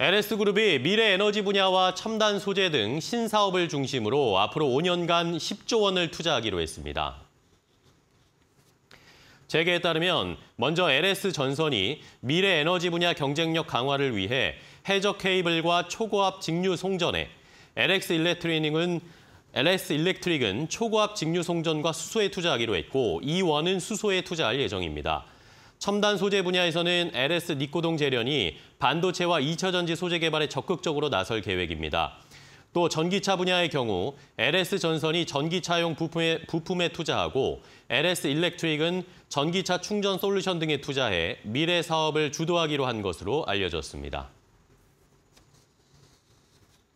NS그룹이 미래 에너지 분야와 첨단 소재 등 신사업을 중심으로 앞으로 5년간 10조 원을 투자하기로 했습니다. 재계에 따르면 먼저 LS전선이 미래 에너지 분야 경쟁력 강화를 위해 해적 케이블과 초고압 직류 송전에, LX 일렉트리닝은 LS 일렉트릭은 초고압 직류 송전과 수소에 투자하기로 했고, 이원은 수소에 투자할 예정입니다. 첨단 소재 분야에서는 LS 니코동 재련이 반도체와 2차 전지 소재 개발에 적극적으로 나설 계획입니다. 또 전기차 분야의 경우 LS 전선이 전기차용 부품에, 부품에 투자하고 LS 일렉트릭은 전기차 충전 솔루션 등에 투자해 미래 사업을 주도하기로 한 것으로 알려졌습니다.